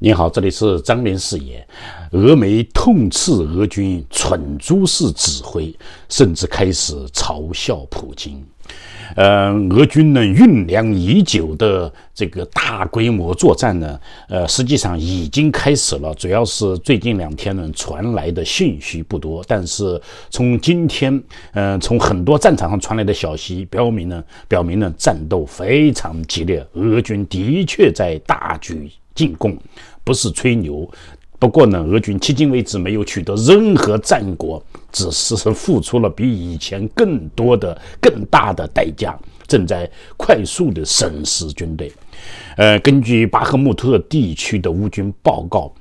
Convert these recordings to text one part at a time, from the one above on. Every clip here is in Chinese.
你好，这里是张明视野。俄媒痛斥俄军蠢猪式指挥，甚至开始嘲笑普京。呃，俄军呢酝酿已久的这个大规模作战呢，呃，实际上已经开始了。主要是最近两天呢传来的信息不多，但是从今天，呃，从很多战场上传来的消息表明呢，表明呢战斗非常激烈，俄军的确在大举进攻，不是吹牛。不过呢，俄军迄今为止没有取得任何战果，只是付出了比以前更多的、更大的代价，正在快速的损失军队。呃，根据巴赫穆特地区的乌军报告，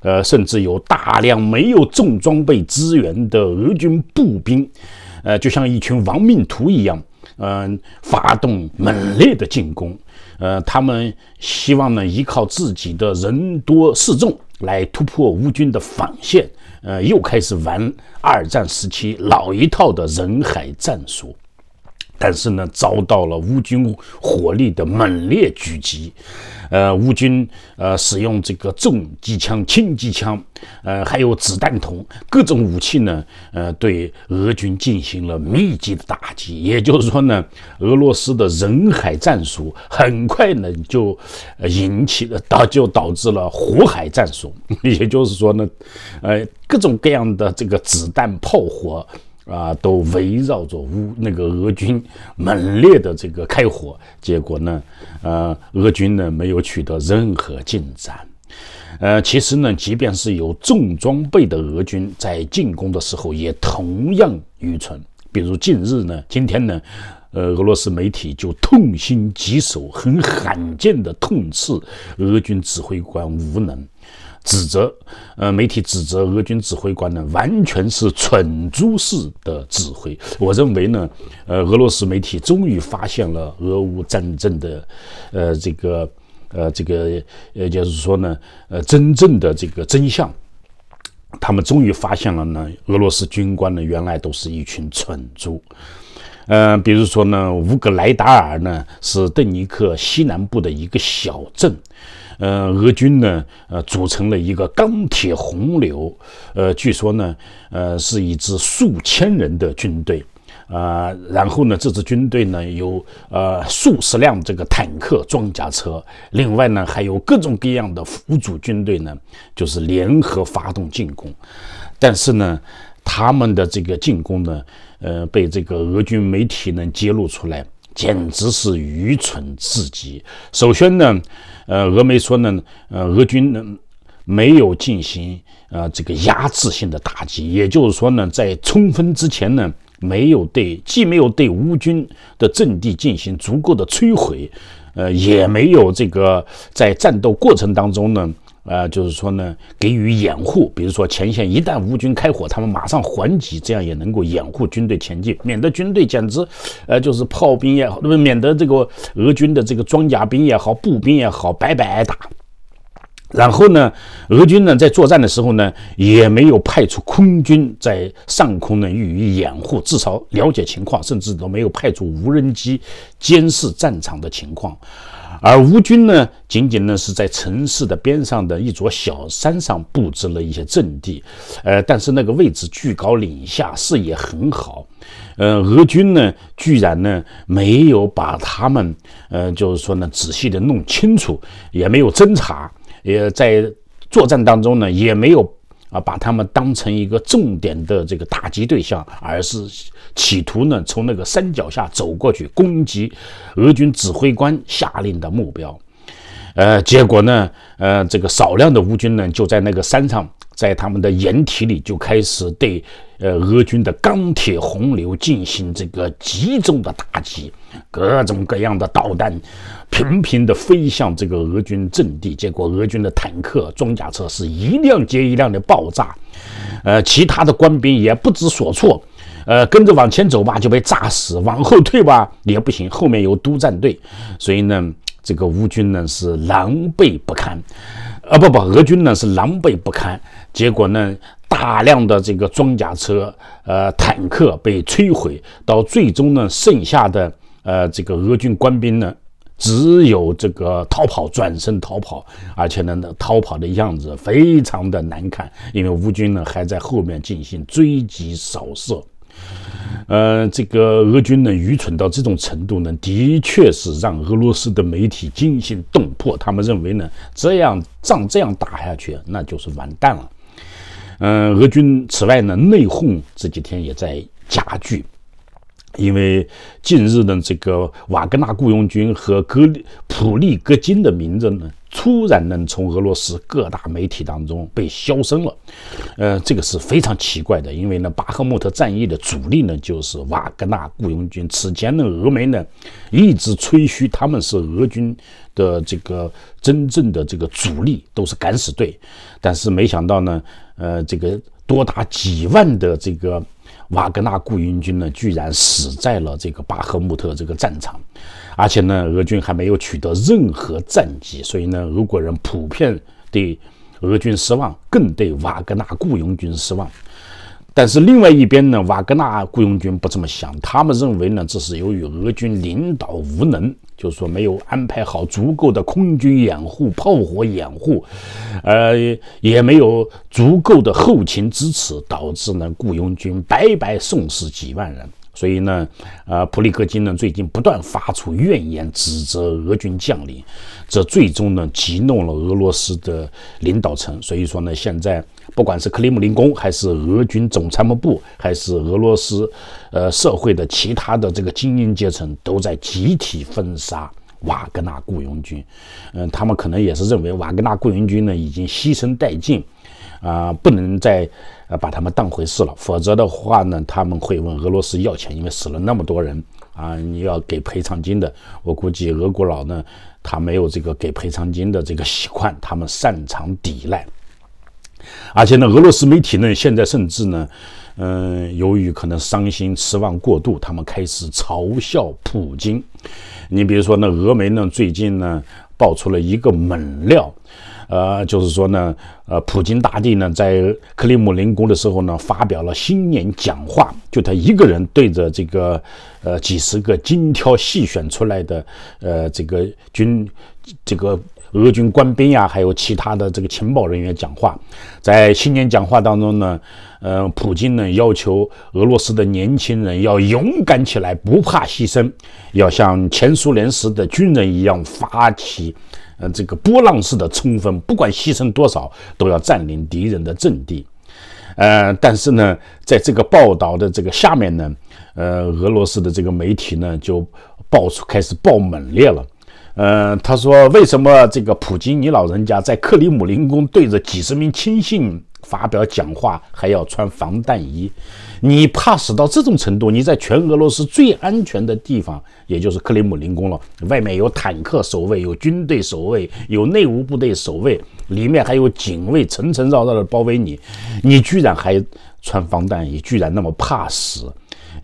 呃，甚至有大量没有重装备支援的俄军步兵，呃，就像一群亡命徒一样。嗯，发动猛烈的进攻，呃，他们希望呢依靠自己的人多势众来突破乌军的防线，呃，又开始玩二战时期老一套的人海战术。但是呢，遭到了乌军火力的猛烈狙击，呃，乌军呃使用这个重机枪、轻机枪，呃，还有子弹筒各种武器呢，呃，对俄军进行了密集的打击。也就是说呢，俄罗斯的人海战术很快呢就引起了导，就导致了火海战术。也就是说呢，呃，各种各样的这个子弹炮火。啊，都围绕着乌那个俄军猛烈的这个开火，结果呢，呃，俄军呢没有取得任何进展。呃，其实呢，即便是有重装备的俄军在进攻的时候，也同样愚蠢。比如近日呢，今天呢，呃，俄罗斯媒体就痛心疾首，很罕见的痛斥俄军指挥官无能。指责，呃，媒体指责俄军指挥官呢，完全是蠢猪式的指挥。我认为呢，呃，俄罗斯媒体终于发现了俄乌战争的，呃，这个，呃，这个，呃，就是说呢，呃，真正的这个真相，他们终于发现了呢，俄罗斯军官呢，原来都是一群蠢猪。嗯，比如说呢，乌格莱达尔呢，是邓尼克西南部的一个小镇。呃，俄军呢，呃，组成了一个钢铁洪流，呃，据说呢，呃，是一支数千人的军队，啊，然后呢，这支军队呢，有呃数十辆这个坦克装甲车，另外呢，还有各种各样的辅助军队呢，就是联合发动进攻，但是呢，他们的这个进攻呢，呃，被这个俄军媒体呢揭露出来。简直是愚蠢至极。首先呢，呃，俄媒说呢，呃，俄军呢没有进行呃这个压制性的打击，也就是说呢，在冲锋之前呢，没有对既没有对乌军的阵地进行足够的摧毁，呃，也没有这个在战斗过程当中呢。啊，就是说呢，给予掩护，比如说前线一旦乌军开火，他们马上还击，这样也能够掩护军队前进，免得军队简直，呃，就是炮兵也好，那么免得这个俄军的这个装甲兵也好、步兵也好，白白挨打。然后呢，俄军呢在作战的时候呢，也没有派出空军在上空呢予以掩护，至少了解情况，甚至都没有派出无人机监视战场的情况。而乌军呢，仅仅呢是在城市的边上的一座小山上布置了一些阵地，呃，但是那个位置居高临下，视野很好，呃，俄军呢居然呢没有把他们，呃，就是说呢仔细的弄清楚，也没有侦查，也在作战当中呢也没有。啊，把他们当成一个重点的这个打击对象，而是企图呢从那个山脚下走过去攻击俄军指挥官下令的目标。呃，结果呢，呃，这个少量的乌军呢就在那个山上，在他们的掩体里就开始对呃俄军的钢铁洪流进行这个集中的打击。各种各样的导弹频频地飞向这个俄军阵地，结果俄军的坦克、装甲车是一辆接一辆的爆炸。呃，其他的官兵也不知所措，呃，跟着往前走吧，就被炸死；往后退吧，也不行，后面有督战队。所以呢，这个乌军呢是狼狈不堪，啊，不不，俄军呢是狼狈不堪。结果呢，大量的这个装甲车、呃，坦克被摧毁，到最终呢，剩下的。呃，这个俄军官兵呢，只有这个逃跑，转身逃跑，而且呢，逃跑的样子非常的难看，因为乌军呢还在后面进行追击扫射。呃，这个俄军呢愚蠢到这种程度呢，的确是让俄罗斯的媒体惊心动魄。他们认为呢，这样仗这样打下去，那就是完蛋了。嗯，俄军此外呢，内讧这几天也在加剧。因为近日呢，这个瓦格纳雇佣军和格普利格金的名字呢，突然呢从俄罗斯各大媒体当中被消声了，呃，这个是非常奇怪的。因为呢，巴赫穆特战役的主力呢，就是瓦格纳雇佣军。此前呢，俄媒呢一直吹嘘他们是俄军的这个真正的这个主力，都是敢死队，但是没想到呢，呃，这个多达几万的这个。瓦格纳雇佣军呢，居然死在了这个巴赫穆特这个战场，而且呢，俄军还没有取得任何战绩，所以呢，俄国人普遍对俄军失望，更对瓦格纳雇佣军失望。但是另外一边呢，瓦格纳雇佣军不这么想，他们认为呢，这是由于俄军领导无能。就是说，没有安排好足够的空军掩护、炮火掩护，呃，也没有足够的后勤支持，导致呢，雇佣军白白送死几万人。所以呢，啊，普里戈金呢最近不断发出怨言，指责俄军将领，这最终呢激怒了俄罗斯的领导层。所以说呢，现在不管是克里姆林宫，还是俄军总参谋部，还是俄罗斯呃社会的其他的这个精英阶层，都在集体封杀瓦格纳雇佣军。嗯，他们可能也是认为瓦格纳雇佣军呢已经牺牲殆尽。啊，不能再呃把他们当回事了，否则的话呢，他们会问俄罗斯要钱，因为死了那么多人啊，你要给赔偿金的。我估计俄国佬呢，他没有这个给赔偿金的这个习惯，他们擅长抵赖。而且呢，俄罗斯媒体呢，现在甚至呢，嗯，由于可能伤心失望过度，他们开始嘲笑普京。你比如说，那俄媒呢，最近呢，爆出了一个猛料。呃，就是说呢，呃，普京大帝呢，在克里姆林宫的时候呢，发表了新年讲话，就他一个人对着这个，呃，几十个精挑细选出来的，呃，这个军，这个。俄军官兵呀，还有其他的这个情报人员讲话，在新年讲话当中呢，呃，普京呢要求俄罗斯的年轻人要勇敢起来，不怕牺牲，要像前苏联时的军人一样发起，呃，这个波浪式的冲锋，不管牺牲多少，都要占领敌人的阵地。呃，但是呢，在这个报道的这个下面呢，呃，俄罗斯的这个媒体呢就爆出开始爆猛烈了。嗯，他说：“为什么这个普京，你老人家在克里姆林宫对着几十名亲信发表讲话，还要穿防弹衣？你怕死到这种程度？你在全俄罗斯最安全的地方，也就是克里姆林宫了。外面有坦克守卫，有军队守卫，有内务部队守卫，里面还有警卫层层绕绕的包围你。你居然还穿防弹衣，居然那么怕死？”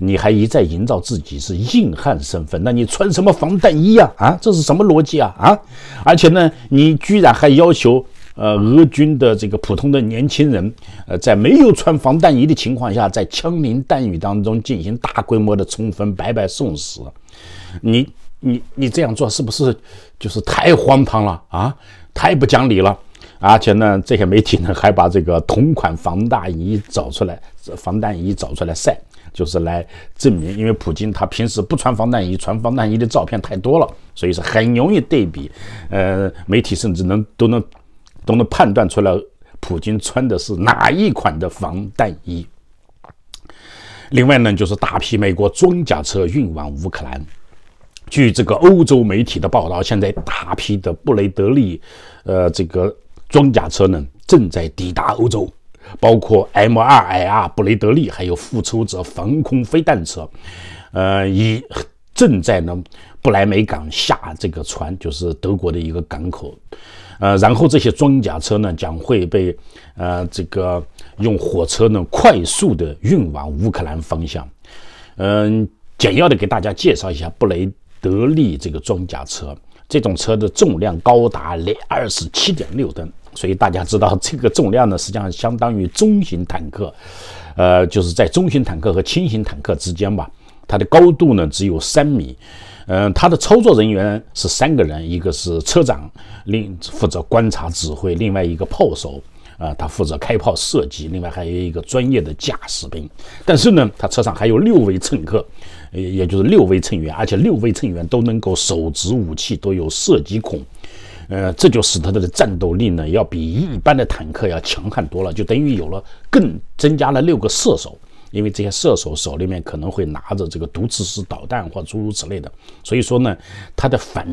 你还一再营造自己是硬汉身份，那你穿什么防弹衣呀？啊，这是什么逻辑啊？啊！而且呢，你居然还要求呃俄军的这个普通的年轻人，呃，在没有穿防弹衣的情况下，在枪林弹雨当中进行大规模的冲锋，白白送死？你你你这样做是不是就是太荒唐了啊？太不讲理了！而且呢，这些媒体呢还把这个同款防弹衣找出来，防弹衣找出来晒，就是来证明，因为普京他平时不穿防弹衣，穿防弹衣的照片太多了，所以是很容易对比。呃，媒体甚至能都能都能判断出来，普京穿的是哪一款的防弹衣。另外呢，就是大批美国装甲车运往乌克兰。据这个欧洲媒体的报道，现在大批的布雷德利，呃，这个。装甲车呢正在抵达欧洲，包括 M2LR 布雷德利，还有复仇者防空飞弹车，呃，已正在呢不来梅港下这个船，就是德国的一个港口，呃，然后这些装甲车呢将会被呃这个用火车呢快速的运往乌克兰方向，嗯，简要的给大家介绍一下布雷德利这个装甲车，这种车的重量高达二十七点六吨。所以大家知道这个重量呢，实际上相当于中型坦克，呃，就是在中型坦克和轻型坦克之间吧。它的高度呢只有三米，嗯，它的操作人员是三个人，一个是车长，另负责观察指挥；另外一个炮手，啊，他负责开炮射击；另外还有一个专业的驾驶兵。但是呢，他车上还有六位乘客，也就是六位乘员，而且六位乘员都能够手执武器，都有射击孔。呃，这就使它的战斗力呢，要比一般的坦克要强悍多了，就等于有了更增加了六个射手，因为这些射手手里面可能会拿着这个毒刺式导弹或诸如此类的，所以说呢，它的反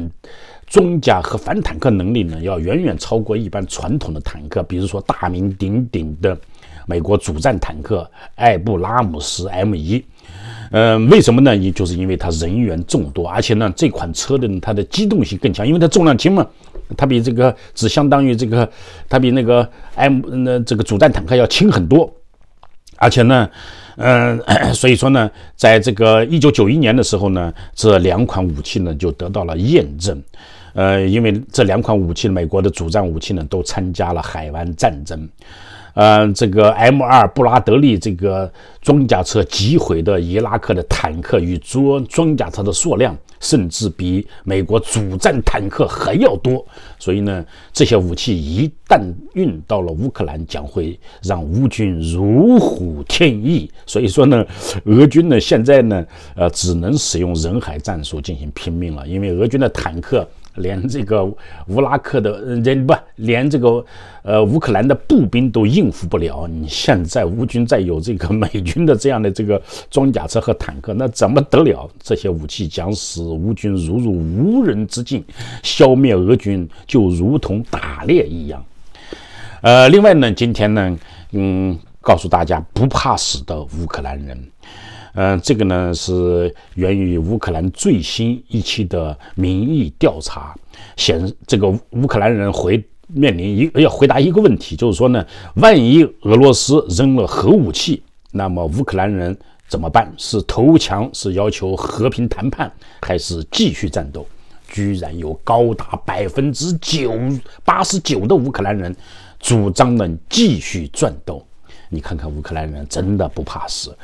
装甲和反坦克能力呢，要远远超过一般传统的坦克，比如说大名鼎鼎的。美国主战坦克艾布拉姆斯 M 一，呃，为什么呢？也就是因为它人员众多，而且呢，这款车的它的机动性更强，因为它重量轻嘛，它比这个只相当于这个，它比那个 M 那这个主战坦克要轻很多，而且呢，嗯，所以说呢，在这个一九九一年的时候呢，这两款武器呢就得到了验证，呃，因为这两款武器，美国的主战武器呢都参加了海湾战争。呃，这个 M 二布拉德利这个装甲车击毁的伊拉克的坦克与装装甲车的数量，甚至比美国主战坦克还要多。所以呢，这些武器一旦运到了乌克兰，将会让乌军如虎添翼。所以说呢，俄军呢现在呢，呃，只能使用人海战术进行拼命了，因为俄军的坦克。连这个乌拉克的人不，连这个呃乌克兰的步兵都应付不了。你现在乌军再有这个美军的这样的这个装甲车和坦克，那怎么得了？这些武器将使乌军如入无人之境，消灭俄军就如同打猎一样。呃，另外呢，今天呢，嗯，告诉大家不怕死的乌克兰人。嗯，这个呢是源于乌克兰最新一期的民意调查，显这个乌克兰人回面临一要回答一个问题，就是说呢，万一俄罗斯扔了核武器，那么乌克兰人怎么办？是投降？是要求和平谈判？还是继续战斗？居然有高达百分之九八十九的乌克兰人主张呢继续战斗。你看看乌克兰人真的不怕死，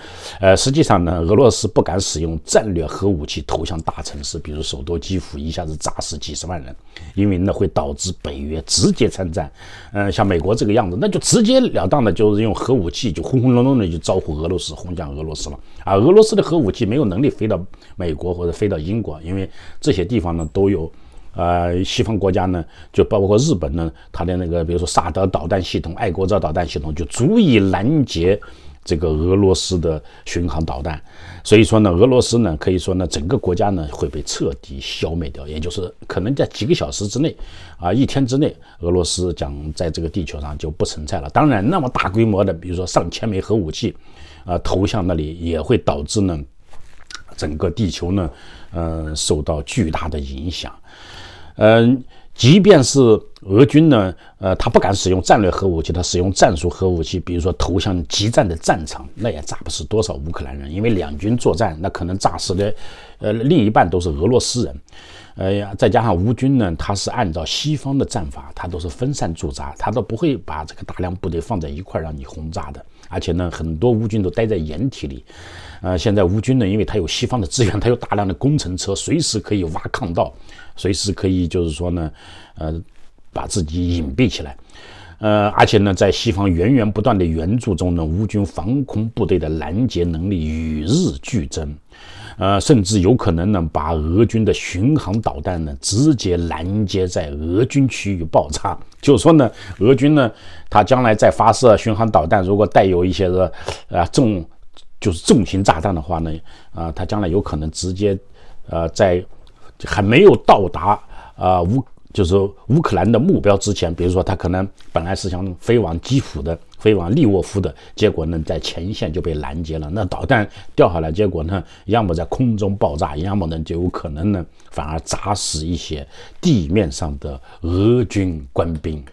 呃，实际上呢，俄罗斯不敢使用战略核武器投向大城市，比如首都基辅一下子炸死几十万人，因为那会导致北约直接参战。嗯，像美国这个样子，那就直截了当的，就是用核武器就轰轰隆隆的就招呼俄罗斯，轰向俄罗斯了啊！俄罗斯的核武器没有能力飞到美国或者飞到英国，因为这些地方呢都有。呃，西方国家呢，就包括日本呢，它的那个比如说萨德导弹系统、爱国者导弹系统，就足以拦截这个俄罗斯的巡航导弹。所以说呢，俄罗斯呢，可以说呢，整个国家呢会被彻底消灭掉，也就是可能在几个小时之内，啊，一天之内，俄罗斯讲在这个地球上就不存在了。当然，那么大规模的，比如说上千枚核武器，啊，投向那里，也会导致呢，整个地球呢，嗯，受到巨大的影响。嗯，即便是俄军呢，呃，他不敢使用战略核武器，他使用战术核武器，比如说投向激战的战场，那也炸不死多少乌克兰人，因为两军作战，那可能炸死的，呃，另一半都是俄罗斯人。哎呀，再加上乌军呢，他是按照西方的战法，他都是分散驻扎，他都不会把这个大量部队放在一块让你轰炸的。而且呢，很多乌军都待在掩体里。呃，现在乌军呢，因为他有西方的资源，他有大量的工程车，随时可以挖抗道，随时可以就是说呢，呃，把自己隐蔽起来。呃，而且呢，在西方源源不断的援助中呢，乌军防空部队的拦截能力与日俱增，呃，甚至有可能呢，把俄军的巡航导弹呢直接拦截在俄军区域爆炸。就说呢，俄军呢，他将来在发射巡航导弹，如果带有一些的啊重，就是重型炸弹的话呢，啊，他将来有可能直接，呃，在还没有到达啊乌。就是乌克兰的目标之前，比如说他可能本来是想飞往基辅的，飞往利沃夫的，结果呢，在前线就被拦截了。那导弹掉下来，结果呢，要么在空中爆炸，要么呢，就有可能呢，反而砸死一些地面上的俄军官兵。